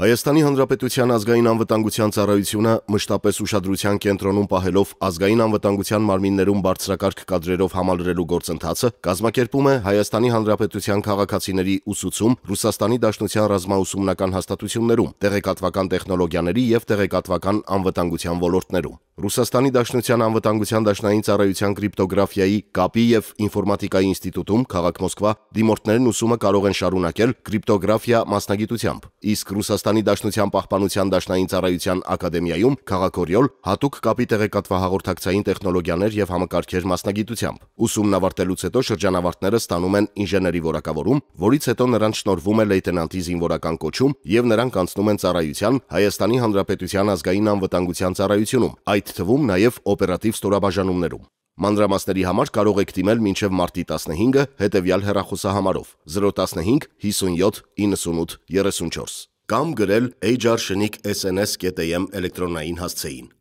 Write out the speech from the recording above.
Հայաստանի Հանրապետության ազգային անվտանգության ծառայությունը մշտապես ուշադրության կենտրոնում պահելով ազգային անվտանգության մարմիններում բարձրակարգ կadrերով համալրելու գործընթացը կազմակերպում է Հայաստանի Հանրապետության քաղաքացիների ուսուցում Ռուսաստանի Դաշնության ռազմաուսումնական հաստատություններում, տեղեկատվական տեխնոլոգիաների եւ տեղեկատվական անվտանգության ոլորտներում։ Ռուսաստանի Դաշնության անվտանգության դաշնային ծառայության կրիպտոգրաֆիայի, կապի եւ ինֆորմատիկայի ինստիտուտում քաղաք Մոսկվա դիմորդներն ուսումը կարող են շարունակել կրիպտոգրաֆիա մասնագիտությամբ, իսկ Ռուսաստանի Դաշնության պահպանության դաշնային ծառայության ակադեմիայում քաղաքորյոլ հատուկ կապի տեղեկատվահաղորդակցային տեխնոլոգիաներ եւ համակարգեր մասնագիտությամբ։ Ուսումն ավարտելուց հետո շրջանավարտները ստանում են ինժեների որակավորում, որից հետո նրանց շնորհվում է լեյտենանտի զինվորական կոչում եւ նրանք անցնում են ծառայության Հայաստանի Հանրապետության ազգային անվտանգության ծառայությունում։ Այդ այդ թվում նաև օպերատիվ ստորաբաժանումներում։ Մանրամասների համար կարող եք դիմել մինչև մարտի 15-ը հետևյալ հեռախոսահամարով 015 57 98 34 կամ գրել ajar.sns.am էլեկտրոնային հասցեին։